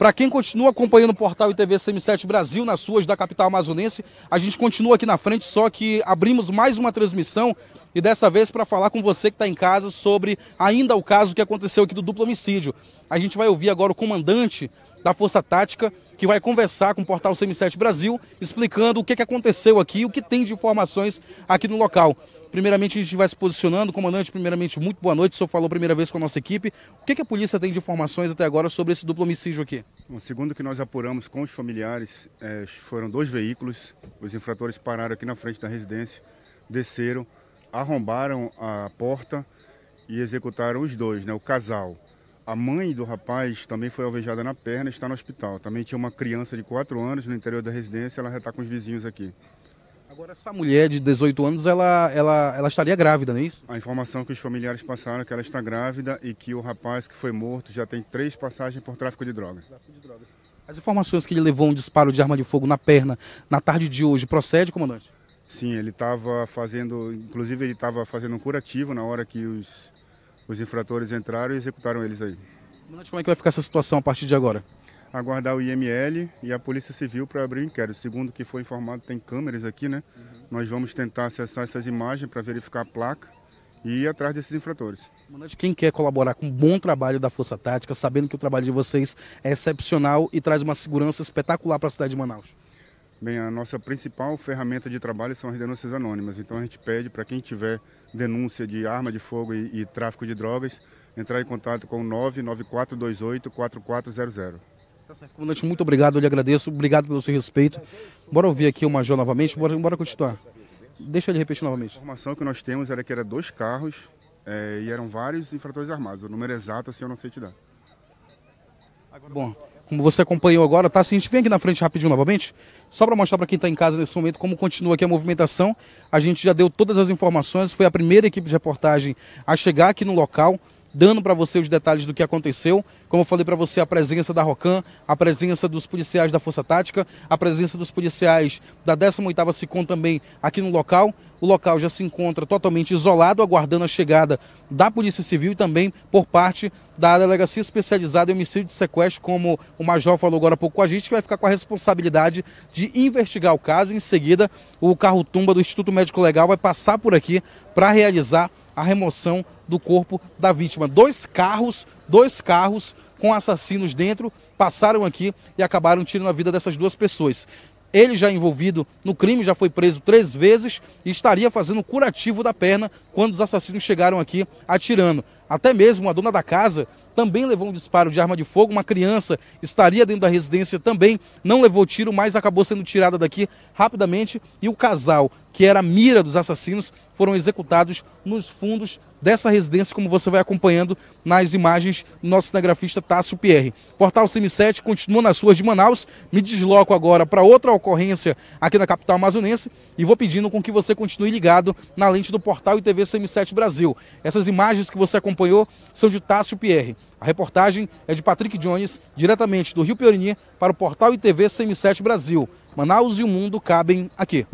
Para quem continua acompanhando o portal ITV CM7 Brasil nas suas da capital amazonense, a gente continua aqui na frente, só que abrimos mais uma transmissão e dessa vez para falar com você que está em casa sobre ainda o caso que aconteceu aqui do duplo homicídio. A gente vai ouvir agora o comandante da Força Tática, que vai conversar com o portal CM7 Brasil, explicando o que, que aconteceu aqui, o que tem de informações aqui no local. Primeiramente, a gente vai se posicionando. Comandante, primeiramente, muito boa noite. O senhor falou a primeira vez com a nossa equipe. O que, que a polícia tem de informações até agora sobre esse duplo homicídio aqui? Bom, segundo que nós apuramos com os familiares, eh, foram dois veículos. Os infratores pararam aqui na frente da residência, desceram, arrombaram a porta e executaram os dois, né, o casal. A mãe do rapaz também foi alvejada na perna e está no hospital. Também tinha uma criança de 4 anos no interior da residência, ela já está com os vizinhos aqui. Agora, essa mulher de 18 anos, ela, ela, ela estaria grávida, não é isso? A informação que os familiares passaram é que ela está grávida e que o rapaz que foi morto já tem três passagens por tráfico de drogas. Tráfico de drogas. As informações que ele levou um disparo de arma de fogo na perna na tarde de hoje procede, comandante? Sim, ele estava fazendo, inclusive ele estava fazendo um curativo na hora que os, os infratores entraram e executaram eles aí. Mas como é que vai ficar essa situação a partir de agora? Aguardar o IML e a Polícia Civil para abrir o inquérito. Segundo o que foi informado, tem câmeras aqui, né? Uhum. Nós vamos tentar acessar essas imagens para verificar a placa e ir atrás desses infratores. Comandante, quem quer colaborar com um bom trabalho da Força Tática, sabendo que o trabalho de vocês é excepcional e traz uma segurança espetacular para a cidade de Manaus? Bem, a nossa principal ferramenta de trabalho são as denúncias anônimas. Então a gente pede para quem tiver denúncia de arma de fogo e, e, tráfico de drogas entrar em contato com o 994284400. Tá certo. Comandante, muito obrigado, eu lhe agradeço, obrigado pelo seu respeito. Bora ouvir aqui o Major novamente, bora, bora continuar. Deixa ele repetir novamente. A informação que nós temos era que eram dois carros é, e eram vários infratores armados. O número exato assim eu não sei te dar. Bom, como você acompanhou agora, tá? Se a gente vem aqui na frente rapidinho novamente, só para mostrar para quem está em casa nesse momento como continua aqui a movimentação, a gente já deu todas as informações, foi a primeira equipe de reportagem a chegar aqui no local, dando para você os detalhes do que aconteceu. Como eu falei para você, a presença da Rocan, a presença dos policiais da Força Tática, a presença dos policiais da 18ª SICOM também aqui no local. O local já se encontra totalmente isolado, aguardando a chegada da Polícia Civil e também por parte da Delegacia Especializada em Homicídio de Sequestro, como o Major falou agora há pouco com a gente, que vai ficar com a responsabilidade de investigar o caso. Em seguida, o carro-tumba do Instituto Médico Legal vai passar por aqui para realizar a remoção do corpo da vítima. Dois carros, dois carros com assassinos dentro passaram aqui e acabaram tirando a vida dessas duas pessoas. Ele já envolvido no crime, já foi preso três vezes e estaria fazendo curativo da perna quando os assassinos chegaram aqui atirando. Até mesmo a dona da casa também levou um disparo de arma de fogo. Uma criança estaria dentro da residência também, não levou tiro, mas acabou sendo tirada daqui rapidamente. E o casal, que era a mira dos assassinos, foram executados nos fundos dessa residência, como você vai acompanhando nas imagens do nosso cinegrafista Tássio Pierre. Portal cm 7 continua nas ruas de Manaus, me desloco agora para outra ocorrência aqui na capital amazonense e vou pedindo com que você continue ligado na lente do portal e TV CM7 Brasil. Essas imagens que você acompanhou são de Tássio Pierre. A reportagem é de Patrick Jones, diretamente do Rio Piorini, para o portal ITV CM7 Brasil. Manaus e o mundo cabem aqui.